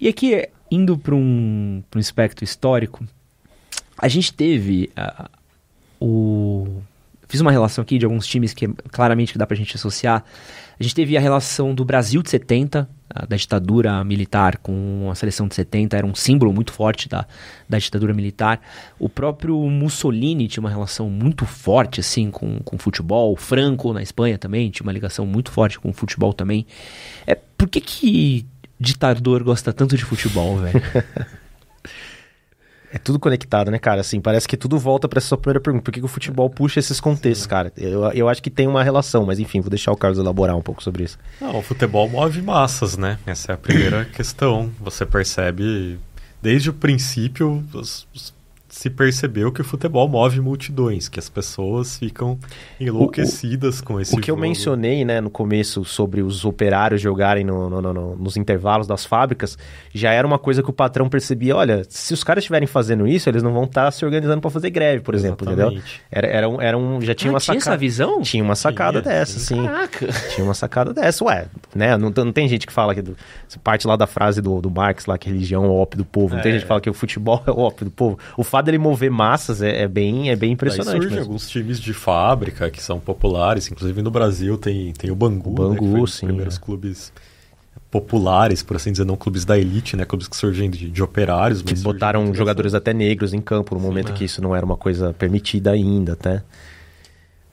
E aqui, indo para um, pra um aspecto histórico, a gente teve uh, o. Fiz uma relação aqui de alguns times que claramente que dá a gente associar. A gente teve a relação do Brasil de 70, ah, da ditadura militar com a seleção de 70, era um símbolo muito forte da, da ditadura militar. O próprio Mussolini tinha uma relação muito forte assim com, com o futebol. O Franco na Espanha também tinha uma ligação muito forte com o futebol também. É, por que que ditador gosta tanto de futebol, velho? É tudo conectado, né, cara? Assim, parece que tudo volta para essa sua primeira pergunta. Por que, que, o futebol puxa esses contextos, cara? Eu, eu acho que tem uma relação, mas enfim, vou deixar o Carlos elaborar um pouco sobre isso. Não, o futebol move massas, né? Essa é a primeira questão. Você percebe desde o princípio os, os se percebeu que o futebol move multidões, que as pessoas ficam enlouquecidas o, o, com esse O que jogo. eu mencionei né, no começo sobre os operários jogarem no, no, no, nos intervalos das fábricas, já era uma coisa que o patrão percebia, olha, se os caras estiverem fazendo isso, eles não vão estar tá se organizando para fazer greve, por Exatamente. exemplo, entendeu? Era, era, um, era um, já tinha ah, uma tinha essa visão? Tinha uma sacada tinha, dessa, sim. Caraca! Tinha uma sacada dessa, ué, né? Não, não tem gente que fala que do, parte lá da frase do, do Marx lá, que religião é o ópio do povo, não é. tem gente que fala que o futebol é o ópio do povo. O fato dele mover massas é, é bem, é bem impressionante. Daí surgem alguns times de fábrica que são populares, inclusive no Brasil tem, tem o Bangu, o né, Bangu né, um sim, primeiros é. clubes populares, por assim dizer, não clubes da elite, né? Clubes que surgem de, de operários. Que botaram jogadores até negros em campo no sim, momento é. que isso não era uma coisa permitida ainda, até.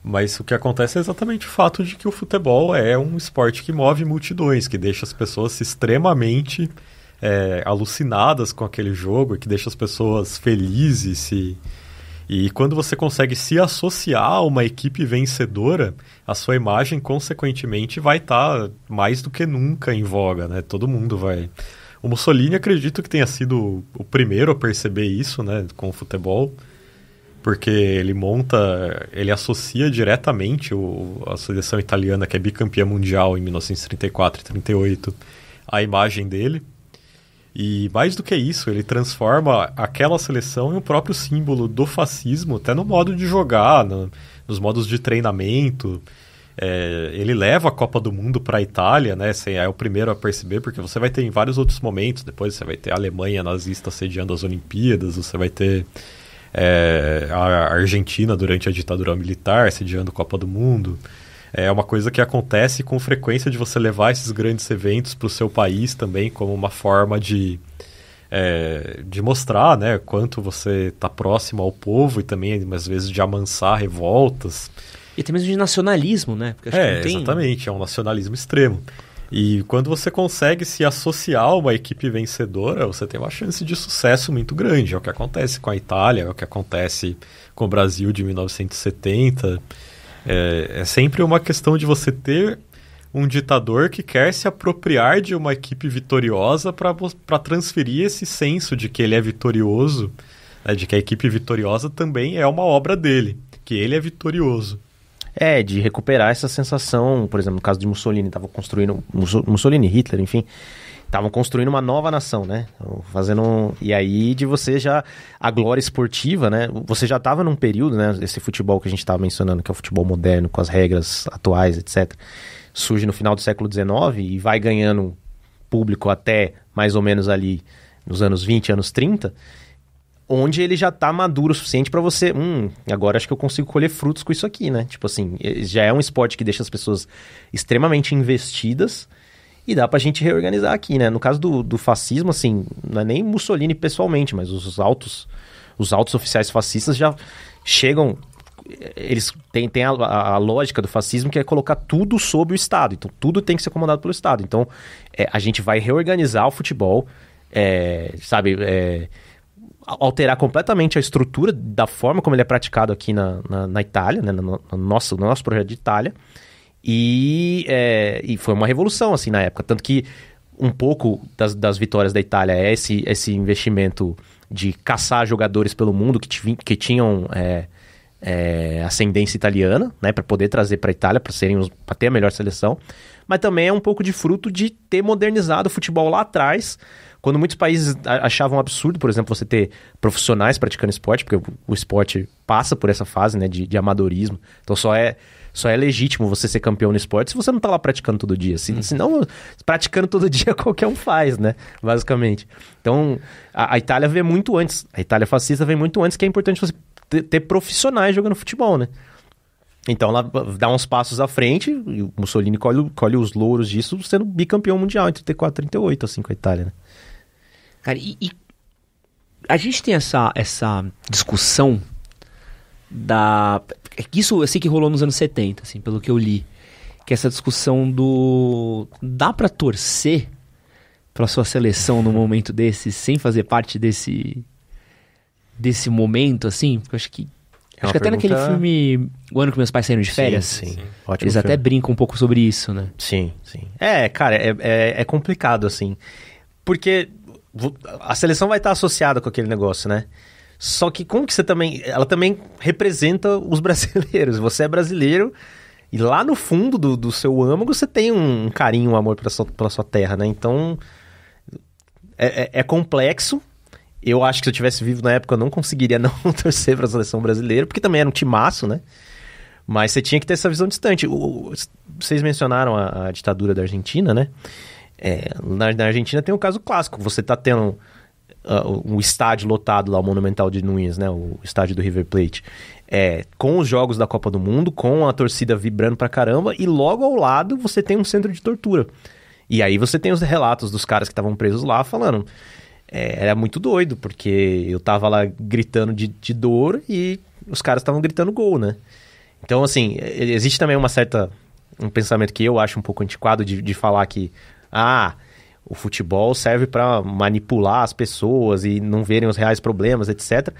Mas o que acontece é exatamente o fato de que o futebol é um esporte que move multidões, que deixa as pessoas extremamente é, alucinadas com aquele jogo, que deixa as pessoas felizes e, e quando você consegue se associar a uma equipe vencedora, a sua imagem, consequentemente, vai estar tá mais do que nunca em voga, né? Todo mundo vai. O Mussolini acredito que tenha sido o primeiro a perceber isso, né, com o futebol, porque ele monta, ele associa diretamente o, a seleção italiana que é bicampeã mundial em 1934 e 38 à imagem dele. E mais do que isso, ele transforma aquela seleção em um próprio símbolo do fascismo, até no modo de jogar, no, nos modos de treinamento. É, ele leva a Copa do Mundo para a Itália, né? Assim, é o primeiro a perceber, porque você vai ter em vários outros momentos. Depois você vai ter a Alemanha nazista sediando as Olimpíadas, você vai ter é, a Argentina durante a ditadura militar sediando a Copa do Mundo é uma coisa que acontece com frequência de você levar esses grandes eventos para o seu país também, como uma forma de, é, de mostrar né, quanto você está próximo ao povo e também, às vezes, de amansar revoltas. E até mesmo de nacionalismo, né? é, tem... exatamente, é um nacionalismo extremo. E quando você consegue se associar a uma equipe vencedora, você tem uma chance de sucesso muito grande. É o que acontece com a Itália, é o que acontece com o Brasil de 1970. É, é sempre uma questão de você ter um ditador que quer se apropriar de uma equipe vitoriosa para transferir esse senso de que ele é vitorioso, né, de que a equipe vitoriosa também é uma obra dele, que ele é vitorioso. É, de recuperar essa sensação, por exemplo, no caso de Mussolini, estava construindo. Mussolini, Hitler, enfim, estavam construindo uma nova nação, né? Fazendo um... E aí de você já. A glória esportiva, né? Você já estava num período, né? Esse futebol que a gente estava mencionando, que é o futebol moderno, com as regras atuais, etc. Surge no final do século XIX e vai ganhando público até mais ou menos ali nos anos 20, anos 30 onde ele já tá maduro o suficiente para você, hum, agora acho que eu consigo colher frutos com isso aqui, né? Tipo assim, já é um esporte que deixa as pessoas extremamente investidas e dá para a gente reorganizar aqui, né? No caso do, do fascismo, assim, não é nem Mussolini pessoalmente, mas os altos, os altos oficiais fascistas já chegam. Eles têm, têm a, a, a lógica do fascismo que é colocar tudo sob o Estado. Então, tudo tem que ser comandado pelo Estado. Então, é, a gente vai reorganizar o futebol, é, sabe? É, alterar completamente a estrutura da forma como ele é praticado aqui na, na, na Itália, né? no, no, nosso, no nosso projeto de Itália. E, é, e foi uma revolução, assim, na época. Tanto que um pouco das, das vitórias da Itália é esse, esse investimento de caçar jogadores pelo mundo que, que tinham é, é, ascendência italiana, né, para poder trazer para a Itália para serem para ter a melhor seleção, mas também é um pouco de fruto de ter modernizado o futebol lá atrás, quando muitos países achavam absurdo, por exemplo, você ter profissionais praticando esporte, porque o, o esporte passa por essa fase, né, de, de amadorismo. Então só é só é legítimo você ser campeão no esporte se você não tá lá praticando todo dia. Se, uhum. praticando todo dia, qualquer um faz, né? Basicamente. Então, a, a Itália vem muito antes. A Itália fascista vem muito antes, que é importante você ter, ter profissionais jogando futebol, né? Então ela dá uns passos à frente e o Mussolini colhe, colhe os louros disso sendo bicampeão mundial em 34 38, assim, com a Itália, né? Cara, e, e, a gente tem essa, essa discussão da. Isso eu sei que rolou nos anos 70, assim, pelo que eu li. Que é essa discussão do. Dá para torcer pra sua seleção num momento desse, sem fazer parte desse. desse momento, assim? Porque eu acho que. É acho que até pergunta... naquele filme O Ano que Meus Pais Saíram de Férias. Sim, sim. Ótimo eles filme. até brincam um pouco sobre isso, né? Sim, sim. É, cara, é, é, é complicado, assim. Porque a seleção vai estar associada com aquele negócio, né? Só que como que você também. Ela também representa os brasileiros. Você é brasileiro e lá no fundo do, do seu âmago você tem um carinho, um amor pela sua, pela sua terra, né? Então. É, é, é complexo. Eu acho que se eu tivesse vivo na época eu não conseguiria não torcer para a seleção brasileira, porque também era um timaço, né? Mas você tinha que ter essa visão distante. O, vocês mencionaram a, a ditadura da Argentina, né? É, na, na, Argentina tem um caso clássico. Você está tendo uh, o estádio lotado lá, o Monumental de Nunes, né? O estádio do River Plate. É, com os jogos da Copa do Mundo, com a torcida vibrando pra caramba, e logo ao lado você tem um centro de tortura. E aí você tem os relatos dos caras que estavam presos lá falando. É, era muito doido, porque eu tava lá gritando de, de dor e os caras estavam gritando gol, né? Então, assim, existe também uma certa. um pensamento que eu acho um pouco antiquado de, de falar que. Ah, o futebol serve para manipular as pessoas e não verem os reais problemas, etc.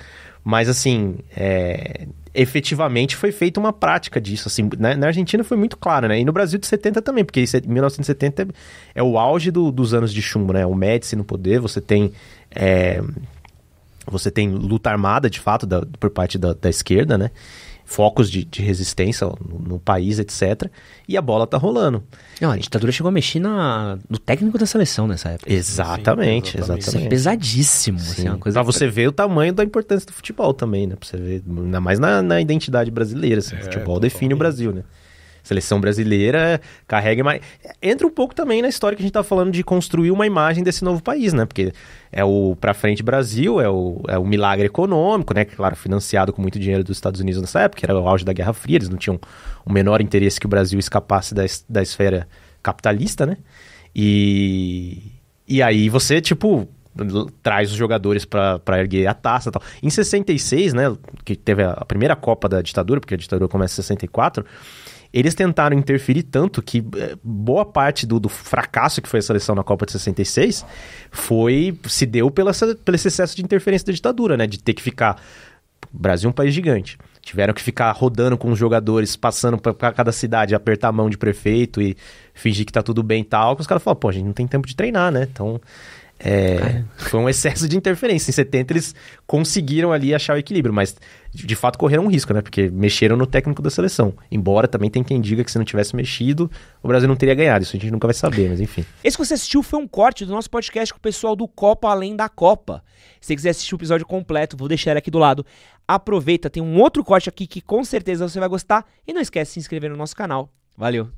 Mas, assim, é, efetivamente foi feita uma prática disso. Assim, na, né? na, Argentina foi muito claro, né? E no Brasil de 70 também, porque 1970 é, é o auge do, dos anos de chumbo, né? O Médici no poder, você tem... É, você tem luta armada, de fato, da, por parte da, da esquerda, né? focos de, de resistência no, no, país, etc. E a bola tá rolando. Não, a ditadura chegou a mexer na, no técnico da seleção nessa época. Exatamente, exatamente. Isso é pesadíssimo. Assim, é pra você ver o tamanho da importância do futebol também, né? Pra você ver, ainda mais na, na identidade brasileira. Assim, é, o futebol define o Brasil, né? Seleção brasileira carrega mais. Entra um pouco também na história que a gente está falando de construir uma imagem desse novo país, né? Porque é o para frente Brasil, é o, é o milagre econômico, né? Claro, financiado com muito dinheiro dos Estados Unidos nessa época, era o auge da Guerra Fria, eles não tinham o menor interesse que o Brasil escapasse da, da esfera capitalista, né? E, e aí você, tipo, traz os jogadores para erguer a taça tal. Em 66, né, que teve a primeira Copa da ditadura, porque a ditadura começa em 64, eles tentaram interferir tanto que eh, boa parte do, do fracasso que foi a seleção na Copa de 66 foi se deu pela, pelo excesso de interferência da ditadura, né? De ter que ficar. O Brasil é um país gigante. Tiveram que ficar rodando com os jogadores, passando para cada cidade, apertar a mão de prefeito e fingir que tá tudo bem e tal. Que os caras falam, pô, a gente não tem tempo de treinar, né? Então é, foi um excesso de interferência. Em 70 eles conseguiram ali achar o equilíbrio, mas de fato correram um risco, né? Porque mexeram no técnico da seleção. Embora também tem quem diga que se não tivesse mexido, o Brasil não teria ganhado. Isso a gente nunca vai saber, mas enfim. Esse que você assistiu foi um corte do nosso podcast com o pessoal do Copa Além da Copa. Se você quiser assistir o episódio completo, vou deixar ele aqui do lado. Aproveita, tem um outro corte aqui que com certeza você vai gostar. E não esquece de se inscrever no nosso canal. Valeu!